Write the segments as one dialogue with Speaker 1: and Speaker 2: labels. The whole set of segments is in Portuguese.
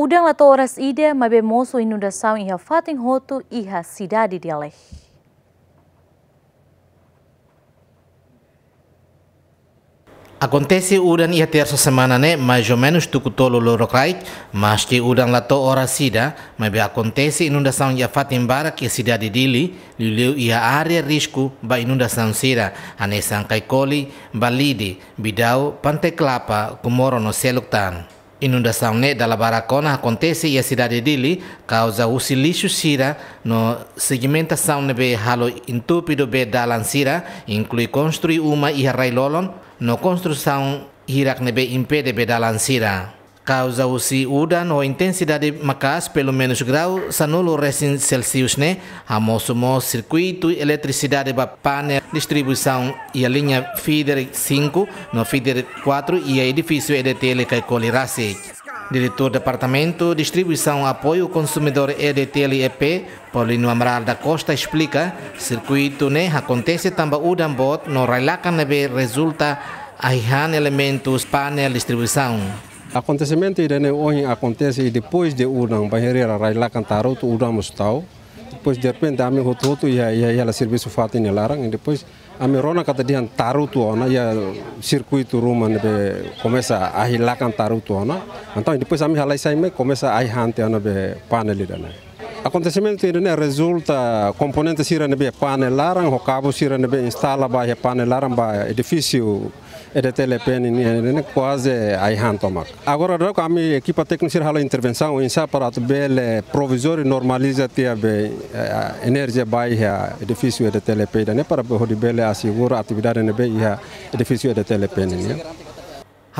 Speaker 1: Udang lato oras ide mabe moso inunda sao iha fatin hotu iha sidadi dialeh. Akontesi udang ia tiar semana ne majo menus tuku tolu lorokai, mas udang udang lato ora sida, mabe akontesi inunda acontece iha ia barak sida sidadi dili, liliu ia área risku ba sida ane sangkai koli, balidi, bidau, pantai kelapa kumoro no seluk tanu. Inundação neda né? da Baracona acontece e a cidade dele causa o lixo sira no segmentação de né? ralo entúpido be da lancira, inclui construir uma e railolon no construção hirak nebe né? impede be da lancira causa usi udan o intensidade macas pelo menos grau sanulo resin Celsius né amosumo circuito eletricidade ba panel distribuição e a linha feeder 5 no feeder 4 e a edifício EDTL que colirase Diretor do Departamento Distribuição Apoio Consumidor EDTL-EP, Paulino Amaral da Costa, explica circuito né acontece tamba udan bot no Railacan resulta resulta aihan elementos panel distribuição. Acontecimento
Speaker 2: da hoje acontece e depois de urna, um banheira raila taruh tu urna mustau. Depois de repente ame hotu tu ya ya ia la serviço fato larang, e depois kami rona kata dia taru tu ona ia e circuito ruma be komesa ahil hilakan taru tu ona. Então depois kami halai sai me komesa a hante ona be panelida, né? Acontecimento ini né, resulta komponente sirene be panelaran ho cabo sirene be instala ba he panelaran ba edifício de telepen né, quase aí hantomak. Agora do kami equipa técnica sir halo intervenção insa para bele é provisório normaliza tia be eh, energia ba he edifício de telepen ne né, para be ho de bele a atividade ne be edifício de telepen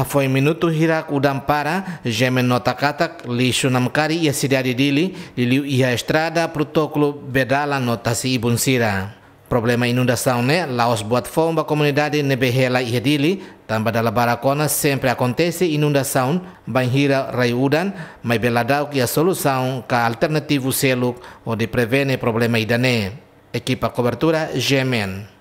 Speaker 1: foi minuto hirak udam para, gemen nota katak, li sunamkari ia sidari dili, e ia estrada protocolo bedala nota si ibun sira. Problema inundação, né? Laos buat fomba comunidade neberrela ia dili, tamba dala baracona sempre acontece inundação, banhira raiudan, mas beladau que a solução, que alternativo selo onde prevene problema idané. Equipa cobertura, gemen.